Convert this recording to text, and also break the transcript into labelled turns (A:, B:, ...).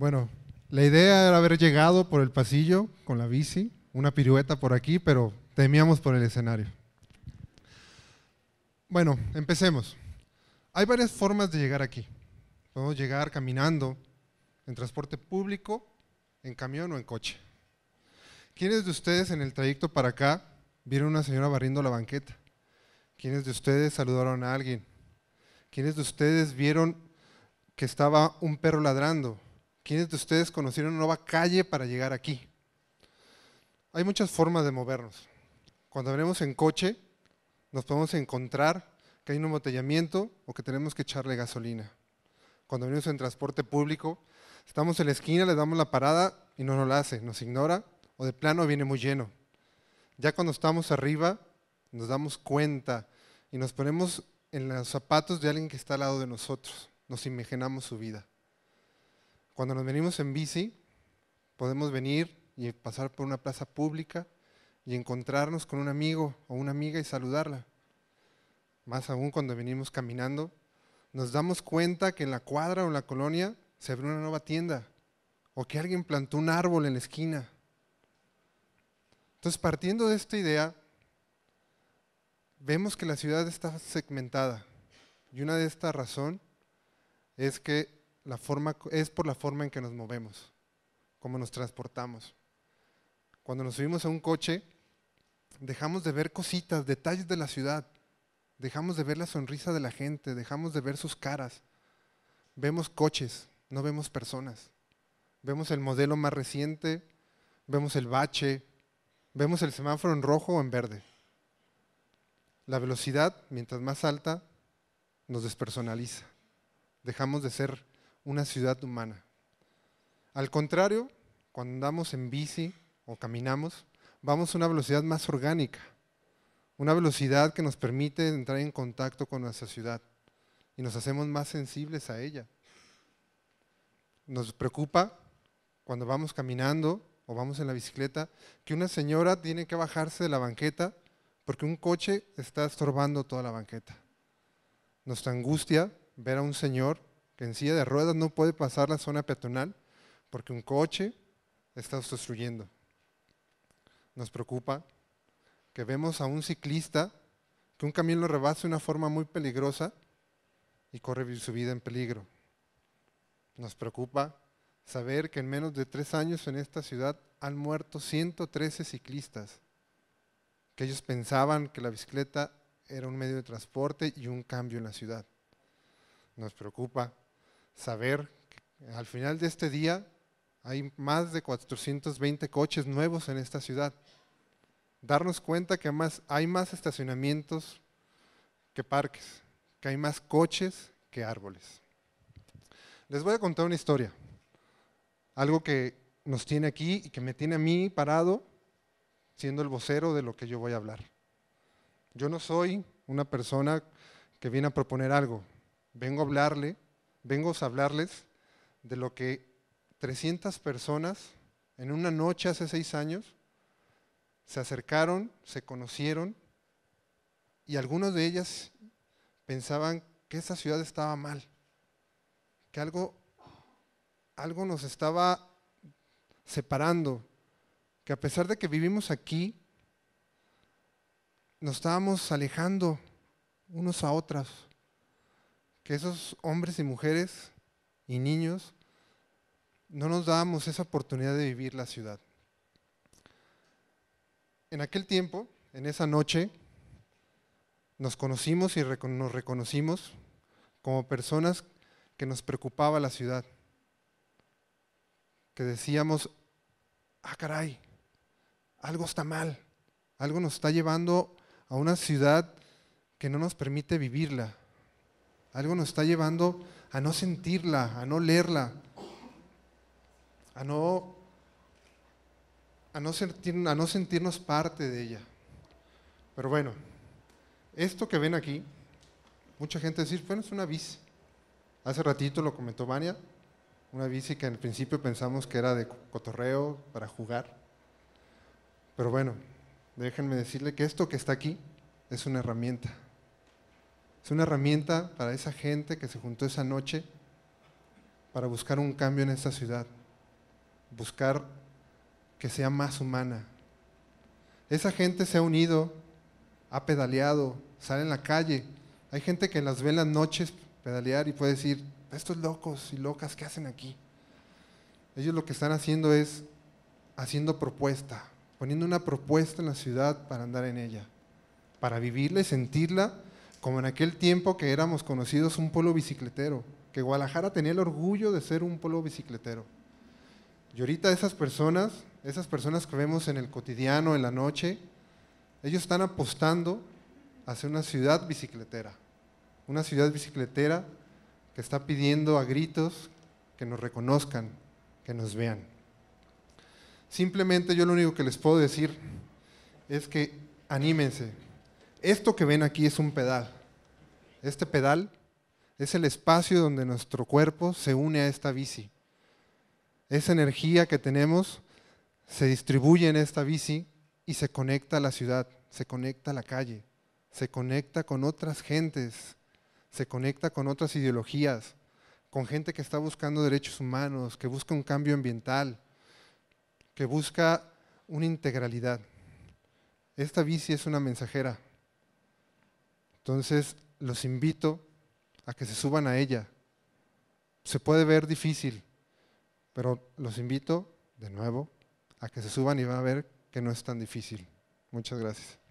A: Bueno, la idea era haber llegado por el pasillo con la bici, una pirueta por aquí, pero temíamos por el escenario. Bueno, empecemos. Hay varias formas de llegar aquí. Podemos llegar caminando, en transporte público, en camión o en coche. ¿Quiénes de ustedes en el trayecto para acá vieron a una señora barriendo la banqueta? ¿Quiénes de ustedes saludaron a alguien? ¿Quiénes de ustedes vieron que estaba un perro ladrando? ¿Quiénes de ustedes conocieron una nueva calle para llegar aquí? Hay muchas formas de movernos. Cuando venimos en coche, nos podemos encontrar que hay un embotellamiento o que tenemos que echarle gasolina. Cuando venimos en transporte público, estamos en la esquina, le damos la parada y no nos la hace, nos ignora o de plano viene muy lleno. Ya cuando estamos arriba, nos damos cuenta y nos ponemos en los zapatos de alguien que está al lado de nosotros, nos imaginamos su vida. Cuando nos venimos en bici, podemos venir y pasar por una plaza pública y encontrarnos con un amigo o una amiga y saludarla. Más aún cuando venimos caminando, nos damos cuenta que en la cuadra o en la colonia se abrió una nueva tienda o que alguien plantó un árbol en la esquina. Entonces, partiendo de esta idea, vemos que la ciudad está segmentada y una de estas razones es que la forma, es por la forma en que nos movemos, cómo nos transportamos. Cuando nos subimos a un coche, dejamos de ver cositas, detalles de la ciudad, dejamos de ver la sonrisa de la gente, dejamos de ver sus caras. Vemos coches, no vemos personas. Vemos el modelo más reciente, vemos el bache, vemos el semáforo en rojo o en verde. La velocidad, mientras más alta, nos despersonaliza. Dejamos de ser una ciudad humana. Al contrario, cuando andamos en bici o caminamos, vamos a una velocidad más orgánica, una velocidad que nos permite entrar en contacto con nuestra ciudad y nos hacemos más sensibles a ella. Nos preocupa cuando vamos caminando o vamos en la bicicleta que una señora tiene que bajarse de la banqueta porque un coche está estorbando toda la banqueta. Nuestra angustia ver a un señor en silla de ruedas no puede pasar la zona peatonal porque un coche está obstruyendo. Nos preocupa que vemos a un ciclista que un camión lo rebasa de una forma muy peligrosa y corre su vida en peligro. Nos preocupa saber que en menos de tres años en esta ciudad han muerto 113 ciclistas, que ellos pensaban que la bicicleta era un medio de transporte y un cambio en la ciudad. Nos preocupa saber que al final de este día hay más de 420 coches nuevos en esta ciudad. Darnos cuenta que más, hay más estacionamientos que parques, que hay más coches que árboles. Les voy a contar una historia, algo que nos tiene aquí y que me tiene a mí parado siendo el vocero de lo que yo voy a hablar. Yo no soy una persona que viene a proponer algo, vengo a hablarle vengo a hablarles de lo que 300 personas en una noche hace seis años se acercaron, se conocieron y algunos de ellas pensaban que esa ciudad estaba mal, que algo, algo nos estaba separando, que a pesar de que vivimos aquí, nos estábamos alejando unos a otras que esos hombres y mujeres y niños no nos dábamos esa oportunidad de vivir la ciudad. En aquel tiempo, en esa noche, nos conocimos y nos reconocimos como personas que nos preocupaba la ciudad, que decíamos, ah, caray, algo está mal, algo nos está llevando a una ciudad que no nos permite vivirla, algo nos está llevando a no sentirla, a no leerla, a no, a no, sentir, a no sentirnos parte de ella. Pero bueno, esto que ven aquí, mucha gente dice, bueno, es una bici. Hace ratito lo comentó Vania, una bici que en principio pensamos que era de cotorreo para jugar. Pero bueno, déjenme decirle que esto que está aquí es una herramienta. Es una herramienta para esa gente que se juntó esa noche para buscar un cambio en esta ciudad, buscar que sea más humana. Esa gente se ha unido, ha pedaleado, sale en la calle. Hay gente que las ve en las noches pedalear y puede decir, estos locos y locas, ¿qué hacen aquí? Ellos lo que están haciendo es haciendo propuesta, poniendo una propuesta en la ciudad para andar en ella, para vivirla y sentirla como en aquel tiempo que éramos conocidos un polo bicicletero, que Guadalajara tenía el orgullo de ser un polo bicicletero. Y ahorita esas personas, esas personas que vemos en el cotidiano, en la noche, ellos están apostando hacia una ciudad bicicletera, una ciudad bicicletera que está pidiendo a gritos que nos reconozcan, que nos vean. Simplemente yo lo único que les puedo decir es que anímense, esto que ven aquí es un pedal. Este pedal es el espacio donde nuestro cuerpo se une a esta bici. Esa energía que tenemos se distribuye en esta bici y se conecta a la ciudad, se conecta a la calle, se conecta con otras gentes, se conecta con otras ideologías, con gente que está buscando derechos humanos, que busca un cambio ambiental, que busca una integralidad. Esta bici es una mensajera entonces, los invito a que se suban a ella. Se puede ver difícil, pero los invito de nuevo a que se suban y van a ver que no es tan difícil. Muchas gracias.